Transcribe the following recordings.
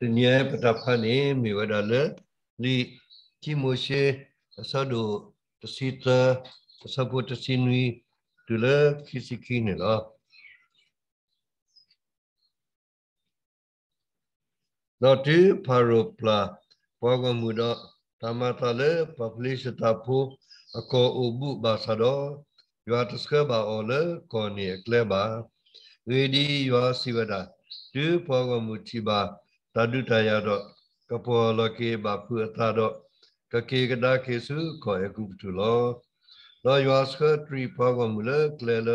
nye patafa ni miwa dala li ki moshe asado tasita tasapo tasinui dula kisiki ni la. Nati paropla pwaga muda tamatale papli setapo ako ubu basado ywa taska ba ole koni ekle ba. Wedi ywa siwada tu pwaga mutiba ba ဓာတုတရာတော့ကပောလကေဘာဖူအတာတော့ကကေကဒါခေစုခေါ်ယကုပတုလောလောယောစခထရီပါကမူလကလေလ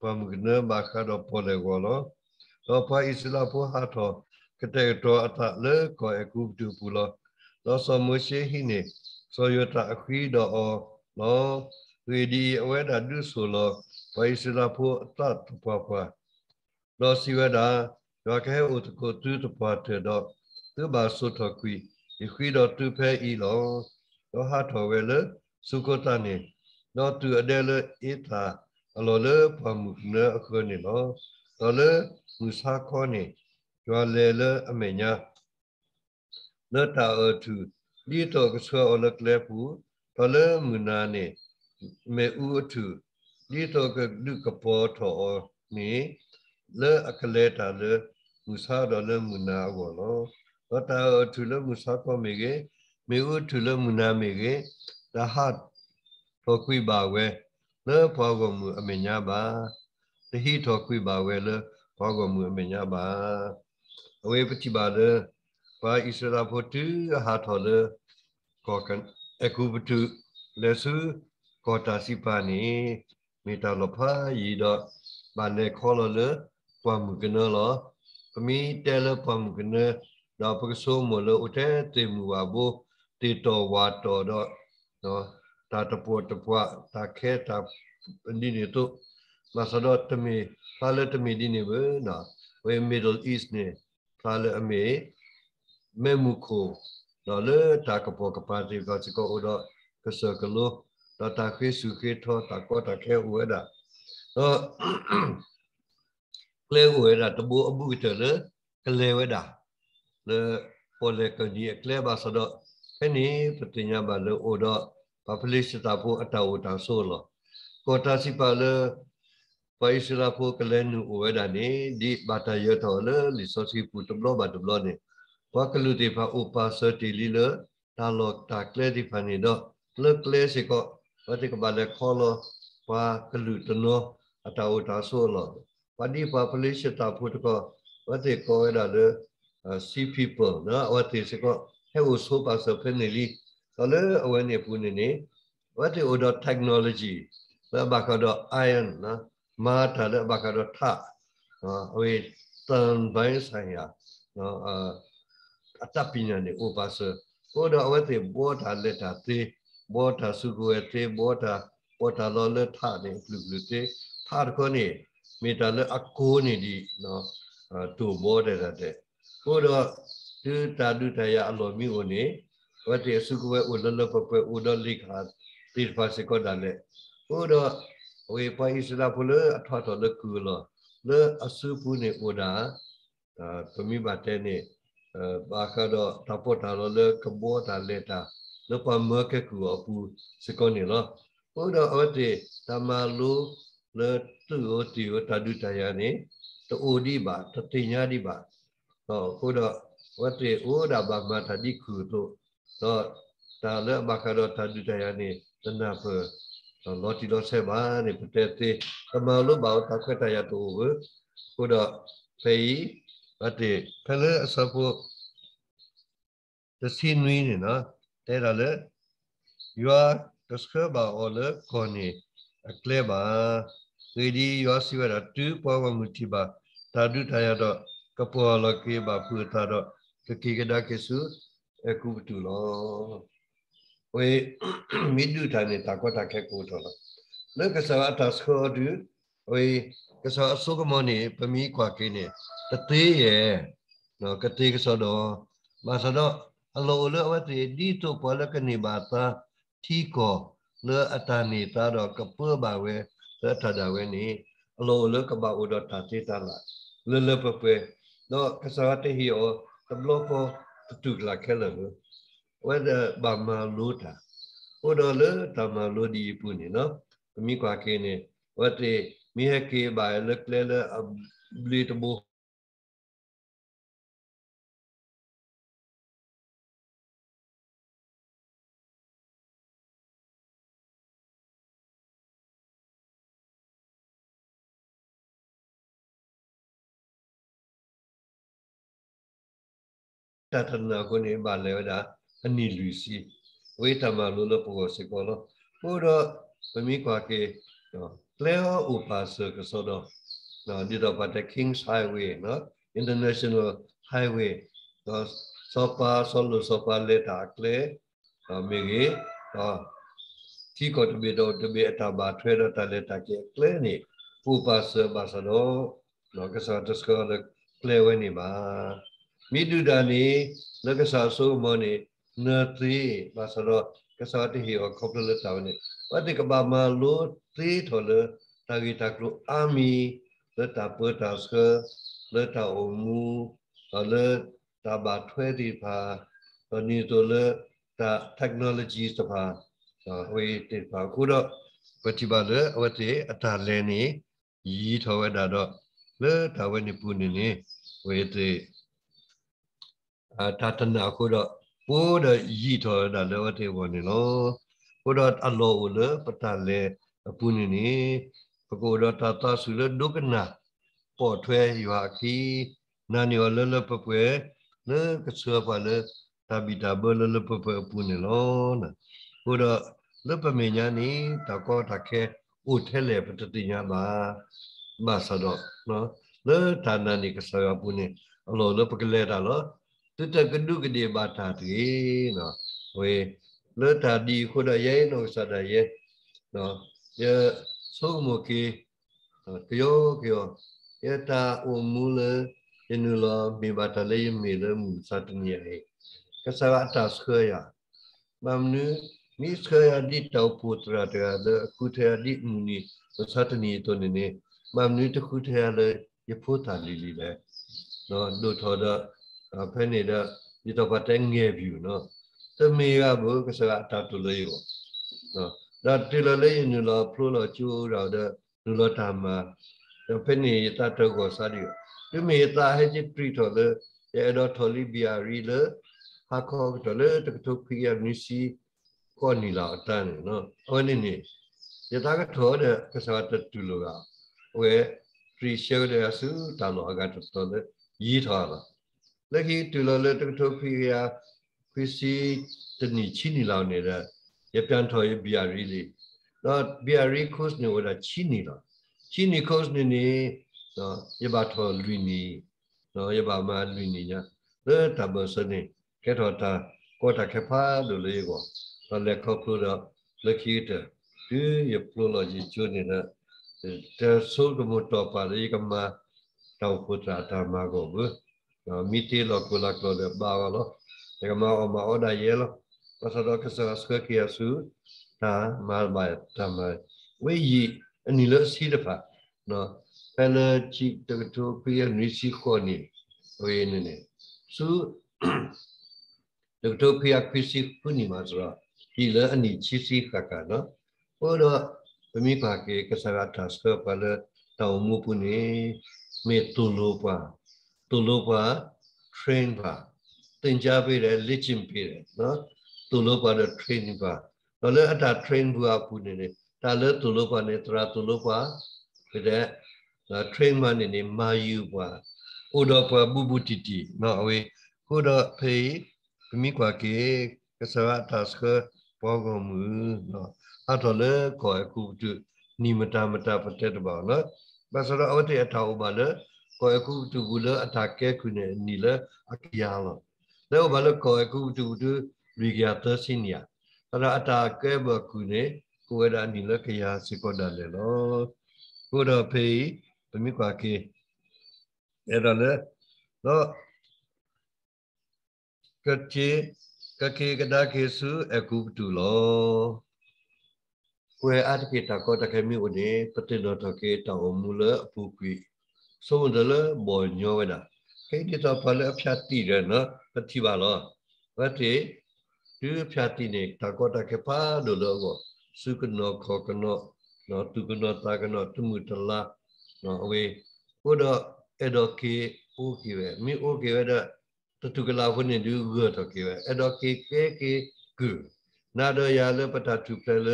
ပမကနဘာခါတော့ပေါ်လေဝလောလောဖာဣစလာဖဟာတော့ကတေတော်အတာလေခေါ်ယကုပတုပူလောလောစမွရှိဟိနေသောယတအခွီတော်လောဝေဒီအဝဲဓာတုဆိုလောဘိစလာဖအတာတပပလောစီဝဒါယောကဲဥတကိုသူတပါထေတော့သူဘာဆုထကွီယခွီတော့သူဖဲဤလောတော့ဟာထော်ဝဲလေစုကတနေတော့သူအဒဲလေဧသာအလောလေပမှုနေအခုနေလောတော့လေမူစာခေါနေကျော်လေလေအမေညာလောတာအထုဒီတော့ကဆောအလကလေပူတော့လေမူနာနေမေဥအထုဒီတော့ကဒုကပေါ်ထော်နေလေအခလေတာလေမူဆာတော်လေမူနာဘောလောတော့တာထူလေမူဆာကောမေကေမေဥထူလေမူနာမေကေတဟတ်ထောခွိပါဝဲလေဖောကောမူအမေညာပါတဟိထောခွိပါဝဲလေဖောကောမူအမေညာပါအဝေပတိပါလေဘာဣစရာဖို့တူဟာထောလေကောကန်အခုပတုလေစုကောတာစီပါနေမေတ္တာလဖာယီတော့ဘာနေခေါ်လို့ความมือกันเนอหรอพมีแต่ละความมือกันเนอเราพระสูมเลอุเทเตมัวบุตีตอวาตอดอเนาะตาตะปวดตะปวะตาแค่ตาดินี่ตุมาสะดอตมีพาเลตมีดินี่เวนะเวมิดเดิลอีสเนี่ยพาเลอเมเมมุโคနော်လေတာကပေါ်ကပါတီကစကောတော့ကစကလို့တာတာခေစုခေထောတာကောတာခေဝဲတာတော့လေဝဲတာတဘူအမှုတလေကလေဝဲတာလေပေါ်လေကဒီကလေဘာဆဒဖနေပတိညာဘလေအိုတော့ပပလိစတာဖို့အတဝတာဆိုလောကောတာစီပါလေပိုင်စလာဖို့ကလေနူဝဲတာနေဒီဘာတရတော်လေလီဆိုစီပူတဘလောဘတဘလောနေဝကလူတိဖာဥပါစတိလီလေတာလောတာကလေဒီဖာနေတော့လေကလေစီကောဝတိကဘလေခေါ်လောဘာကလူတနောအတဝတာဆိုလော Funny population ta put ko what they call it other sea people no what they say ko he also pass a family so le when you put ni what the order technology la ba ka do iron na ma ta le ba ka do tha no we turn by sai ya no a ta pinya ni o pass order what they bought a letter they bought a sugar they bought a bought a lot of tha ni blue blue they tha ko ni မေတ္တာလည်းအကိုးနေဒီနော်တူဘောတဲ့တဲ့ကိုတော့သူတာတုတရအလောမီဦးနေဝတ္တေစုကဝဲဦးလလပပွဲဦးတော်လိခာတိဖာစကောဒါလေကိုတော့ဝေပိုင်စလာဖလအထွတ်တော်လကူလောလေအစုပုနေဦးတာပမိပါတဲ့နေဘာကတော့တပတ်တာလောလေကဘောတာလေတာလောပမကကူအပူစကောနေလောကိုတော့အဝတ္တေတမလူလေသူ့ကိုတီကိုဓာတုတရားနေတူဒီပါတတိညာဒီပါဟောခုတော့ဝတ္တေဩဒဘာမတတိခုတို့တော့တာလဘခရတတုတယနေတနာဖလောတိလောဆေဘာနေပတေတိကမလုဘောတခွတယတူဝခုဒဖေယဝတေဖလအစပုသစီနွိနေနော်တဲရလေယောတစခဘာအောလေခေါနေအကလေဘာစေဒီရောစီဝရတူပောဝမုတိပါဓာတုထာယတော့ကပောလကေပါဖုထာတော့ကကိကဒကေစုအကုပတုလောဝေမိဒုထာနေတကောတခေကိုထောလောလောကသဝတသခောဒုဝေကသောအစုကမောနေပမိကွာကိနေတသေးရဲ့နော်ကတိကသောတော့မဆတော့အလောလောဝတိဒီတုပလကနေဘာတာที่ก่อเลืออัตานีตาดอกกระเพื่อบาเวဆက်ထတာဝဲနေအလိုလကဘာဥဒတာတိတလာလလပပေတော့ကစားတဲ့ဟီယောတဘလောကိုတူလာခဲလလို့ဝဲဒဘာမလို့တာဥဒလတမလို့ဒီပူနေနော်မိကွာကင်းနေဝတ်တေမိဟကေဘာလက်လဲလဘလီတဘောတတနာကိုနေပါလေဒါအနိလူစီဝေတမလိုလပေါ်စေကောလဘုရောပမိကွာကေနော်လေဟောဥပါစကဆိုတော့နော်ဒီတော့ပါတဲ့ King's Highway နော် International Highway နော်စောပါဆောလစောပါလေတာကလေအမေကြီးနော်ဒီကောတမေတော့တမေအတာပါထွဲတော့တလေတာကေကလေနေဥပါစဘာစတော့နော်ကစားတစကောလေကလေဝနေပါမိတုဒာနေလက္ခဏာဆိုမောနေနတိဘာဆိုတော့ကစားတိဟေအခေါပလလတာဝနေဝတိကဘာမလိုတိထောလတာဂီတာကလိုအာမီလတာပတာစခလတာအမူလတာဘာထွဲဒီပါနီတိုလတာ technology စပါဟွေတိပါခုတော့ပတိပါလဝတိအတာလဲနေဤထောဝဒါတော့လတာဝနေပူနေနေဝေတိအာဒါတနာကိုတော့ဘိုးတော့ရီထော်တာလောတေဝန်နေလို့ဘိုးတော့အလောဦးလပတလေအပူနေနေပကိုတော့တာတာဆူလဒုကနာပေါ်ထွဲရွာခီနာနီောလလပပွဲလေကဆွာပါလေတဘီတဘလလပပွဲပူနေလို့နာဘိုးတော့လပမေညာနေတကောတခဲဦးထဲလေပတတိညာပါမဆတော့နော်လေတာနာနီကဆွာပူနေအလောလပကလေတာလောตุตกดุกเดบาทาติเนาะเวเลทาดีคนละเยนอสดาเยเนาะเยสุโมกีเกียวเกียวเยตาอุมูเลยนุลมีบาทะเลยมีเลมุสัตเนียเอกสวัตาสเคยาบัมนึมิสเคยาดิตาวปุตระเดอเดคุเทยาดิมุนีสัตเนียตัวนี้บัมนึตคุเทยาเลยยพุทธาลีลีเลยเนาะดูทอดဖဲနေတော့ဒီတော့ဗတ်တဲ့ငယ်ပြီနော်တမေကဘုကစားတာတူလေးရောနော်ဒါတူလေးညလောဖလို့လို့ကျိုးတော့တဲ့လူလောတာမှာဖဲနေတာတော့ကိုစားဒီတမေတာဟဲ့ချစ်ထရီတော်လေအဲ့တော့ထော်လီဘီယာရီလေဟာခေါ်တော်လေတကထုတ်ပြရနူစီကောနီလာအတန်းနော်အဲ့ဒီနေယထာကထောတဲ့ကစားတတူလောကဝဲ pre-share ရစုတာလောအကတော်လေရေးထားတာလက်ခီတူလလတကထိုဖီယာဖီစီတနီချီနီလောင်နေတဲ့ရပြန်ထော်ရဘီယာရီလေးတော့ဘီယာရီကုစ်နေဝတာချီနီလောချီနီကုစ်နေနေတော့ရပါထော်လူနီတော့ရပါမလူနီညာလဲတဘစနေကဲတော်တာကောတာခေဖာလို့လေးကောတော့လက်ခေါ်လို့တော့လက်ခီတဒီရပလိုလော်ဂျီချူနေတဲ့တဲ့ဆိုးကမတော်ပါလေကမတောက်ခုတာဓမ္မကိုဘူး miti lo kulak lo de bawa lo daga ma o ma oda yelo pasa do kesara sku kia su ta mal ba ta ma we yi ani lo si de pa no pele chi de to pia ni si ko ni we ni ne su de to pia pi si ku ni ma zra hi le ani chi si ka ka no o do pemi pa ke kesara ta sku pale ta mu pu ni me tu lo pa သူတို့က train ပါသင်ကြားပေးတယ်လေ့ကျင့်ပေးတယ်နော်သူတို့ကတော့ training ပါတော့လည်းအတာ train ဘူးအပူနေတယ်ဒါလည်းသူတို့ကနေတရာသူတို့ကဖြစ်တဲ့ train မနေနေမာယူပါဟိုတော့ဘူဘူတီတီနော်အဝေးဟိုတော့ဖေးမိကွာကေကဆရာတတ်စခပေါ်ကမူနော်အတော်လည်းခေါ်ကူတူနိမတာမတာပတက်တပါနော်ဘာဆိုတော့အဝတ်တရထောက်ပါလေကိုအခုတူဘူးလအတာကဲခုနေနီလအကရမလောဘလကိုအခုတူတူရီကရသစင်ညာအရာအတာကဲဘခုနေကိုရနီလကရစကောဒါလေလောကိုတော့ဖေးပမိကွာကေအဲ့ဒါလေတော့ကတိကကေကဒါကေစုအခုတူလောဝေအတကိတကောတခေမိဝနေပတိတော်တကေတောမူလအပူကွီဆိုဒလဘောညောဝဒခေတိတော့ဖလည်းအဖြတ်တိရနော်ပတိပါလောဝတ်တိဒီဖြတ်တိနေတကောတခေပါလို့လောစုကနောခောကနောနော်သူကနောတာကနောသူမူတလာနော်အဝေးဟိုတော့အဲ့တော့ကေโอเคပဲမင်းโอเคပဲတော့တတုကလာခုနေဒီဂတ်โอเคပဲအဲ့တော့ကေကေကေဂူနာတော့ရလပတတုပလ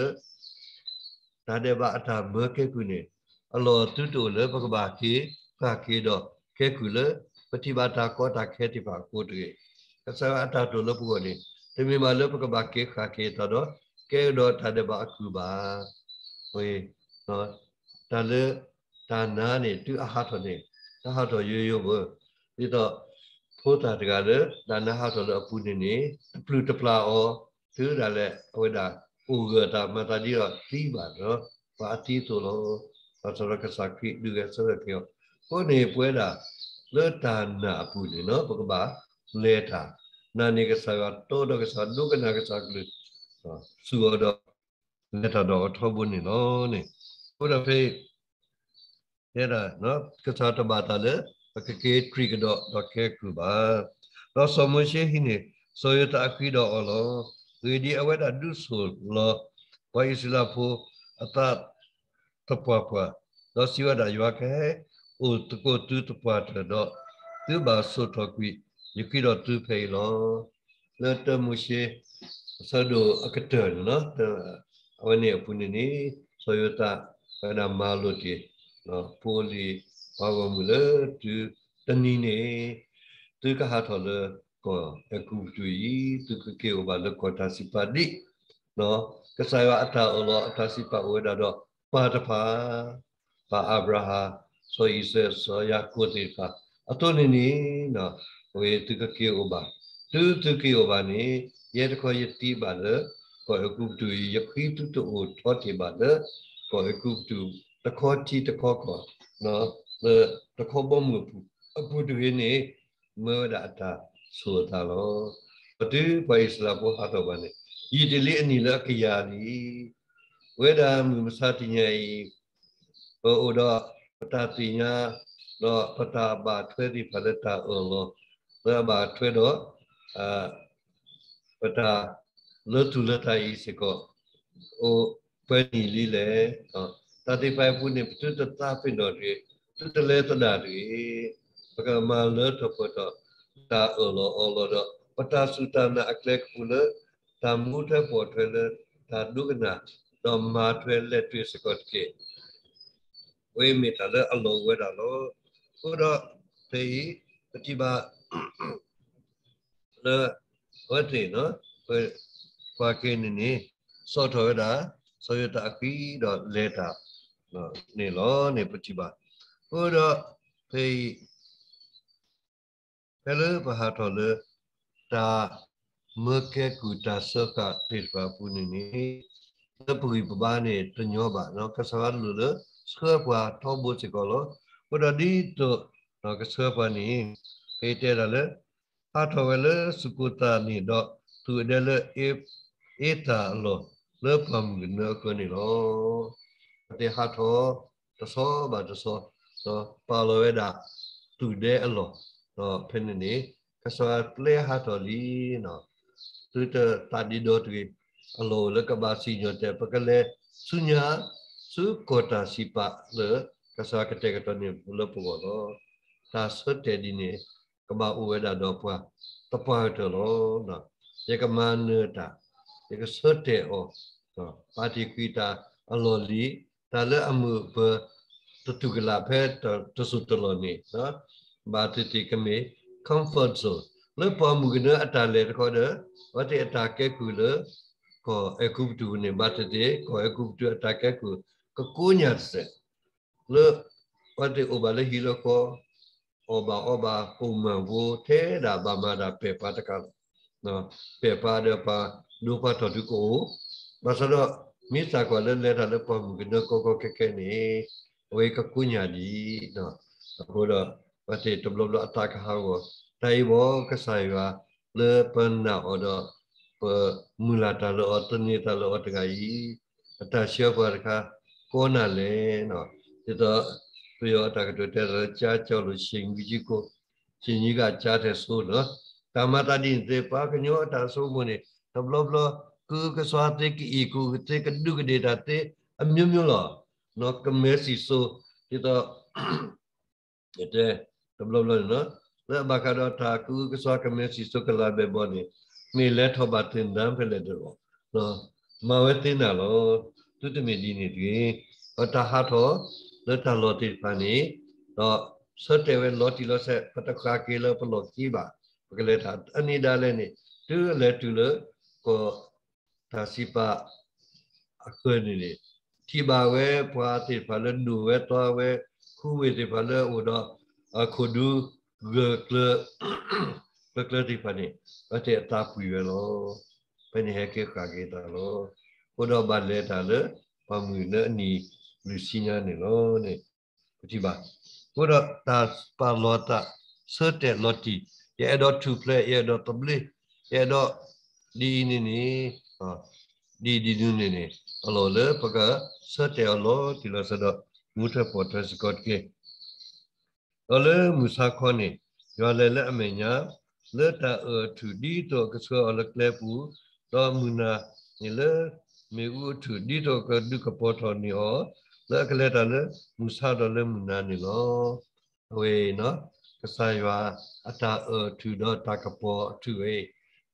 ဒါတဲ့ဘာအတာဘကေကုနေအလောတုတုလဘဂဘာကေသာကေတော့ခဲကူလပฏิဘာတာကောတာခဲတိပါကိုတွေ့ကဆဝတာတို့လပုကိုလေတမီမာလပကဘာကေခါကေတော့ကေတော့တတပါကူပါဟွေနော်တလေဒါနာနေသူအဟာတော်နေတဟာတော်ရိုးရိုးဘူးပြီးတော့ဖိုးတာတကလည်းဒါနာဟာတော်လည်းအပူနေနေအပလူတပလာဩသူဒါလည်းဟိုဒါဥကတာမတတိတော့ပြီးပါတော့ဘာတိဆိုလို့သရကစကိဒီကစရကေကိုနေပွဲတာလောတာနာပူလေနော်ပကပါလေတာနာနေကစားတော့တော့ကစားဒုကနာကစားကလေးစူတော့လက်တော်ထောက်ဖို့နေနော်နေဘုရားဖေးအဲ့ဒါနော်ကစားတပါတာလေကကေထရီကတော့တော့ခဲကူပါတော့စမရှိဟိနေဆိုရတာခီတော့အလောဒီဒီအဝတ်ဒုဆိုလောဝိုင်းစလာဖို့အတတ်တပွားပွားတော့စီဝတာရွာခဲအိုတကိုတူတပွားထတော့သူပါဆိုတော့ကွယကိတော့သူဖေလောလောတမှုရှိဆဒိုအကတဲနော်အဝနေပုန်နေဆိုယတာပနမာလို့တီနော်ပိုလီဘာဝမူလေသူတနီနေသူကဟာထော်လေကောအကူတူဤသူကကေဘာလကောတာစီပါဒီနော်ကဆာယအတာအလောအတာစီပါဝေဒါတော့ပါတဖာပါအဗရာဟာ so he says yakuti ka atoni ni no we tika ki oba tu tu ki oba ni ye ko ye ti ba le ko ku tu ye ki tu tu o tho ti ba le ko ku tu ta kho ti ta kho ko no le ta kho bom mu pu apu tu ye ni me da ta so ta lo tu pa is la po ha to ba ni yi ti le ni la ki ya ni ဝေဒာမူမသတိညာဤဟောဩတော့ patatinya lo pataba twedi palata olo raba twedo pata lotu lata isiko o pani lile tati pai puni tuta tapi nodri tuta leta nari pakama lota poto ta olo olo do pata sutana aklek pula tamuta potwele ta dugna domma twele twisiko tke ဝိမေတလည်းအလောဝဲတာလို့ဆိုတော့ဒီပฏิပါလည်းဝတ်တယ်နော်ခွာကင်းနေနေစောထောရတာစောရတာကီတော့လဲတာနော်နေလောနေပฏิပါဟိုတော့ဖေးဖဲလဘဟာတော်လေတာမကဲကူတာစကတိပါပူနေနေသပူပပါနေတညောပါနော်ကဆဝလူလို့เสื้อผ้าทอมบุสิกอลปดดีตัวนอกเสื้อผ้านี้เอเตระเลยอาทเวเลสุกุตานี่ดอกตูเดเลเอเอตาโลเลิพัมกินเนอคนนี่โลเตหาทอตะซอบาตะซอตอปาโลเวดาตูเดอโลเนาะเพนนี่ကဆောပလေဟာတော်လီနော်သူတတာဒီဒိုတရီအလိုလကဘာစီညိုတဲ့ပကလေဆုညာ su kota sipa le kasa kete kata ni pula pungono ta sote dini kama uwe da dopwa tapa itu lo na ya kemana ta ya ke sote o pati kita aloli ta le amu be tutu gelape tersutuloni na batu ti kami comfort zone le pa mugina atale kode wati atake kule ko ekubtu ne batete ko ekubtu atake kule kekunyase le wate oba le hiloko oba oba puma wo te da ba ma da pe pa ta ka no pe pa de pa do pa to du ko ba sa do mi sa ko le le da le pa mu gno ko ko ke ke ni we kekunya di no ko do wate to blo blo ta ka ha wo tai wo ka sa ya le pa na o do pe mula ta lo o te ni ta lo o te ga yi ta sha ba ka ကောနာလဲနော်ဒီတော့သူရောတကတတဲ့ကြားကြောက်လို့ရှင်ကြီးကိုရှင်ကြီးကကြားတဲ့ဆိုးနော်ဓမ္မတတိသေပါကညောတာဆိုးမနေတဘလဘလကုကစွာတေကီကုတေကဒုကဒေတာတေအမျိုးမျိုးလားနော်ကမဲစီဆိုးဒီတော့တဲ့တဘလဘလနော်လက်ဘကတော့တာကုကစွာကမဲစီဆိုးကလာပဲဘောနေမေလက်ထောပါတင်တန်းဖက်လက်တော့နော်မဝဲတင်တာလို့သုတမေဒီနေတွင်အတဟထောလတလောတိပဏိတော့စတေဝလောတိလောဆက်ပတခါကေလပလောကြီးပါပကလေတာအနိဒါလည်းနေသူလည်းသူလကိုသာစီပါအခုနေလေတိပါဝဲပွားတိဖလနူဝဲတော်ဝဲခုဝေတိဖလဥတော်အခုဒူဂကလပကလတိပဏိအတေတာပွေလောပနေဟေကေခါကေတာလောဘုဒ္ဓဘာလဲတာလေဘာမူနနီလူစညာနေလို့နဲ့ကြည့်ပါဘုဒ္ဓတာပါလောတာစတဲ့လောတီရဲ့တော့ to play ရဲ့တော့ to play ရဲ့တော့ဒီနေနေဟာဒီဒီနုနေနေအလောလေပကစတဲ့လောဒီလောစတော့မူထပေါ်ထစကော့ကေအလေမူစာခေါနေရောလေလက်အမေညာလက်တာအထူဒီတော့ကဆောအလကလေပူတော်မူနာနေလေမေဥထုဒီတော့ကဒုကပေါ်တော်နီဟောလက်ကလက်တော်လေမူဆာတော်လေမူနာနီလောဝေနော်ကဆာယွာအတာအထုတော့တကပေါ်အထုဝေ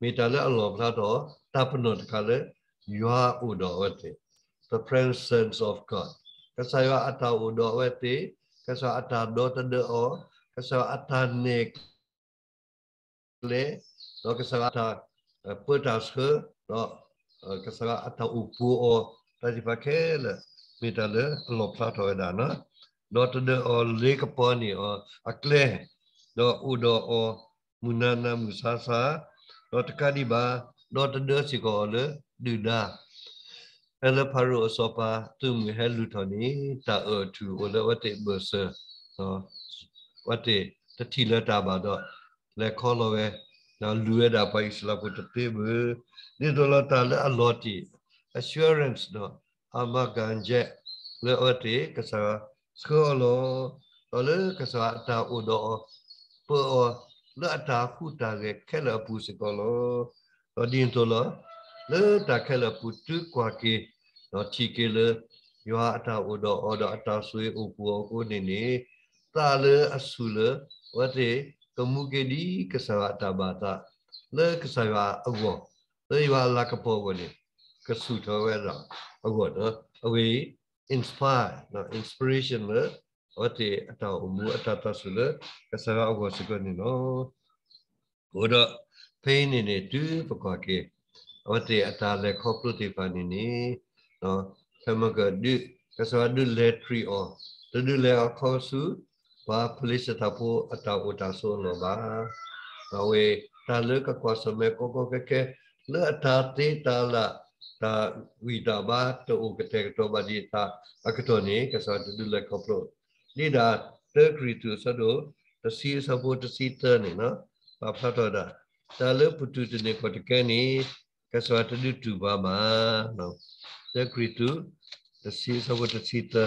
မေတ္တာလက်အလောဘလာတော်တပနောတကလည်းယွာဥတော်ဝတ်တယ် the presence of god ကဆာယွာအတာဥတော်ဝတ်တယ်ကဆာအတာတော်တဒောကဆာအတာနေလေတော့ကဆာအတာပတ္တစခေတော့ kasara ata upu o tadipakel mitale lo plato edana dot de o lake pani o akle do udo o munana musasa dot kadiba dot de sikole duda ele paru sopa tum helu toni ta o tu ole wate berse so wate tatila ta ba do le kholo we now lue da pai sla ko te be ni do la ta la loti assurance no ama ganje le ote ka sa sko lo lo le ka sa ta u do po o le ta ku ta ge ke la pu se ko lo lo din to lo le ta ke la pu tu kwa ke no chi ke le yo ta u do o do ta sui u pu o ko ni ni ta le asu le ote ကမုကေဒီကဆဝတာဘာတာလေကဆဝအဝလေဝလာကပေါ်ဝင်ကဆုထဝဲရအဝတော့အဝေး inspire နော် inspiration လေဝတိအတောမူအတတဆုလေကဆဝအဝစကနေနော်ဘုဒ္ဓဖိနေနေတူပကကေဝတိအတာလေခောပလူတိပါနေနေနော်သမကဒုကဆဝဒုလေထရီအောဒုလေအခောဆု wa polisi tapu atau utasu no ba awe ta le ka kwa some ko ko ke ke le ta ti ta la ta wi da ba to u ke te to ba di ta akato ni ka sa du le ko pro ni da te kri tu sa do ta si sa bo ta si ta ni no ba pha to da ta le pu tu ti ni ko te ke ni ka sa ta du tu ba ma no te kri tu ta si sa bo ta si ta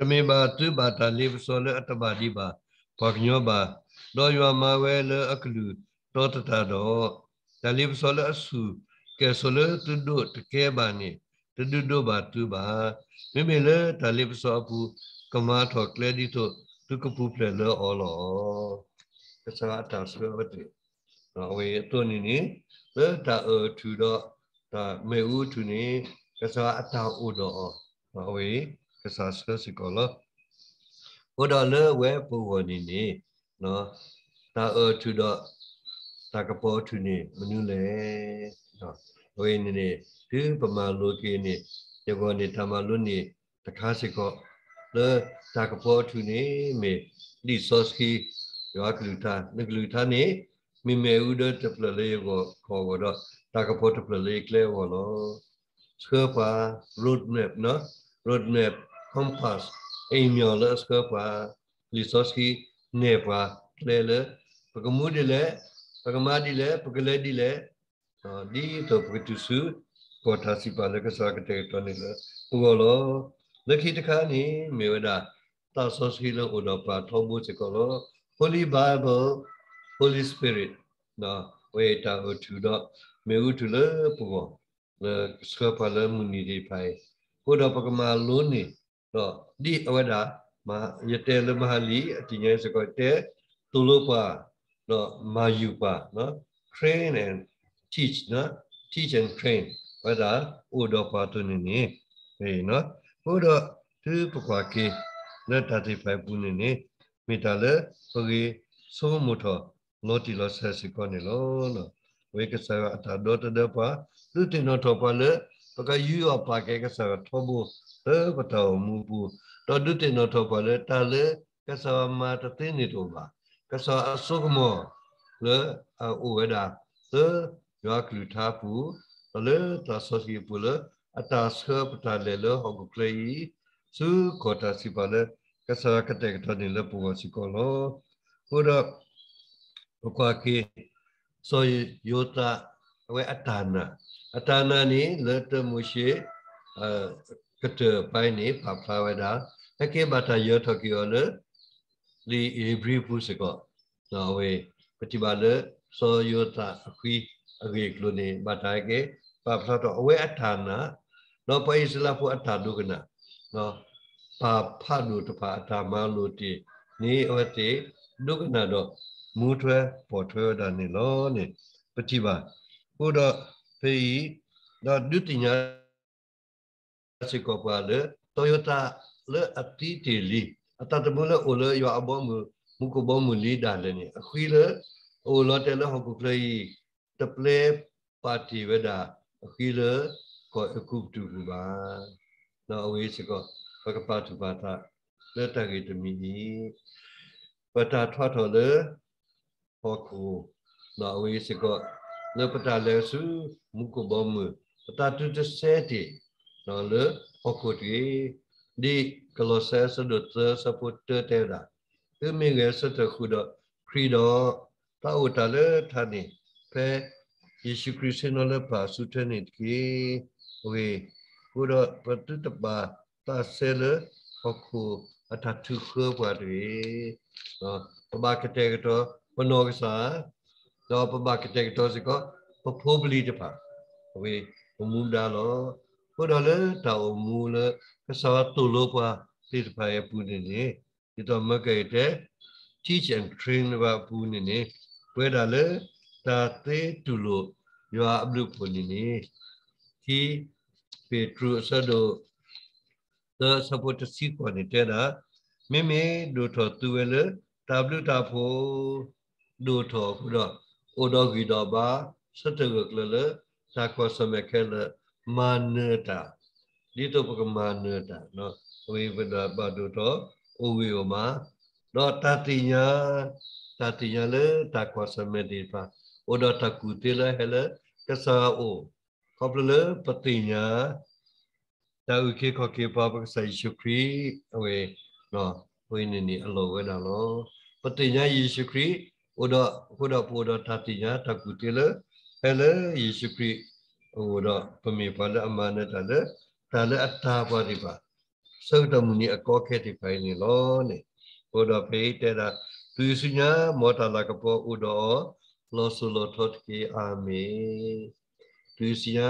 တမေမာသူပါတာလေးပစောလအတ္တပါတိပါဘောကညောပါတော့ရွာမှာဝဲလအကလူတော့တတတော့တလေးပစောလအစုကဲဆိုလသူတို့တကယ်ပါနေတတူတို့ပါသူပါမိမိလေတလေးပစောပူကမာထော်ကလေဒီတော့သူကပူပလေလောအော်လောကစားအတာဆွဲဝတ်တယ်အဝေတွနေနေသတာအထူတော့ဒါမေဦးထူနေကစားအတာဥတော်အဝေကစားစစကောလဘုဒ္ဓလေဝဲပူဝနေနေနော်တာအထုတော့တာကပေါ်ထုနေမနုလေနော်ဝေနေနေဒီပမာလောကေနေယကောနေဓမ္မလုနေတခါစကောလေတာကပေါ်ထုနေမေဒီစောစကီယောကလူတာနကလူတာနေမိမေဥဒတပလလေကိုခေါ်တော့တာကပေါ်တပလလေကလေဝလောစခပါ road map နော် road map compass aimiola scopa lisoski neva lele pagamudile pagamadile pagaledile di to pritusu potasi palaka sakate tonila ugolo lekhi takani mevada tasoski lo odopa thobu chikolo holy bible holy spirit na weta otu do mewu tu le pugo le skapa le munidi pai ဘုရားပကမာလုံးနေတော့ဒီအဝဒမယတေလမဟာလီအတင်ရဲစကောတဲသူလို့ပါနော်မာယူပါနော် train and teach နော် teach and train ဘာသာဥဒပါတုန်နေဟေးနော်ဘုရားသူပခွာကေနတတိပိုင်ပုန်နေမိတလေပဂေသောမထလောတိလောဆစကောနေလောနော်ဝေကဆာအတာဒေါ်တဒပါသူတင်တော်ထပါလေပကယူရပါကေကဆာထဘောပတောမူပူတော်ဒုတိနောထောပါလေတာလေကဆောမာတသိနေတောပါကဆောအစုကမောလေအိုဝေဒာသေယောကလူထာပူတလေတဆောစီပူလေအတာစခပတလေလဟောကလေစုကောတာစီပါလေကဆောကတေကတနေလပူဝစီကောလောဟောတော့ဘကွာကေဆိုယောတာဝေအတာနာအတာနာနေလတမုရှိအဲ kete paini paplavada eke bata yotho kiole li ebri pusiko nawe patibale so yota akhi age klone bata ke papla to awe athana no paisla pu athadu kana no pa pha lu to pa athama lu ti ni ote dukna do mu thwe po thwe da ni lo ni patiba ko do phei do dutinya sikopale toyota le ati teli atatabula ole yo abomu mukobomu li dalani akhile ole tele hokuklei teple party weda akhile ko ekup tu ba na awe siko pakapa tu bata le tagi temi ni pata thotho le hoku na awe siko le pata le su mukobomu pata tu te seti လောလဟခုတီဒီကလောဆဲဆဒုတ်ဆပုတ္တေရာသူမင်းငယ်ဆတခုတော့ခရီတော်တာဝတလေဌာနေဖဲယေရှုခရစ်စနလပါစုထနေကေဝေဘုရပတတပါတာဆဲလဟခုအထထုခောပါရီတော့ပဘကတေကတော့ပနောကစာတော့ပဘကတေကတော့စကပဖိုးပလီတပါဝေမူဒါလောကိုတော်လဲတောင်မူလဲကစားတူလို့ပါတိတပါရပူနေနေဒီတော့မကဲတဲ့ teach and train ဘာပူနေနေဘွဲတာလဲတာသေးတူလို့ရွာအပလူပူနေနေဒီပေထရုဆဒို the support sequence တဲ့တာမိမိတို့တော်သူဝဲလဲ w တာဖို့တို့တော်ခုတော့ odogi တော့ပါစတဲ့ကလလဲသာကောစမခဲလဲမာနတာဒီတော့ပကမာနတာနော်ဝိပဒပတုတော့ဩဝေမတော့တတိညာတတိညာလေတကွာစမေဒီပါဩဒတကုတေလဟဲလကဆာဩခေါပလပတိညာတာဥခေခခေပါပက္ဆိုင်ရှုခရီအဝေနော်ဝိနေနီအလောဝဲတာလောပတိညာယေရှုခရီဩဒဟောဒပိုဒတတိညာတကုတေလဟဲလယေရှုခရီဟိုတော့ပမေပါလအမနတလည်းတာလည်းအတာပါဒီပါသုတ်တမုန်ကြီးအကောခဲတိဖိုင်နေလို့နေဟိုတော့ဖေးတဲ့တာသူစညာမောတာလာကပေါ်ဥတော်လောဆုလောထောတ်ကေအာမေသူစညာ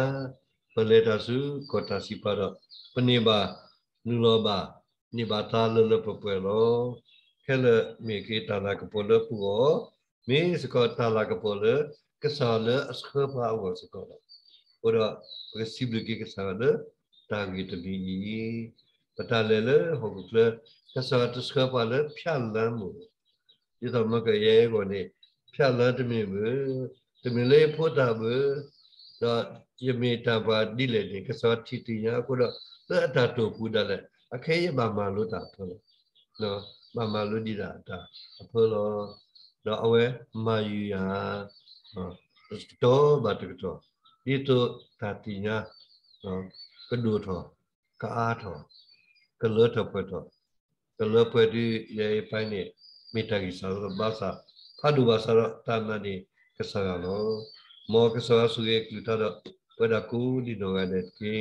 ပလေတာစုကောတာစီပါတော့ပနေပါနုလောပါနိဘာတာလလပပွဲလောခဲလမေကေတာလာကပေါ်လပူောမေစကောတာလာကပေါ်လကဆာလအစခဘာဝစကော ora possible ke kasada target bi patalele hokle kasada ska pale phyalla mu yida maka ye ko ne phyalla tmi bu tmi le phota bu da yeme ta ba dile ne kasada thi ti ya ko da ta ta to ku da le akhe ye ba ma lo ta pho no ma ma lo di da ta pho lo da awe ma yu ya တော့ဘာတကတော့ဒီတုသာတိညာကဒုထောကအားထောကလောထောပွတ်ထောကလောပွတ်ဒီရေပိုင်းနေမေတ္တာကိသောဘာသာဖဒုဘာသာတာနာဒီကဆရာလောမောကဆရာဆူရဲ့ကလူထတော့ဝဒကူဒီနောကတဲ့ကေ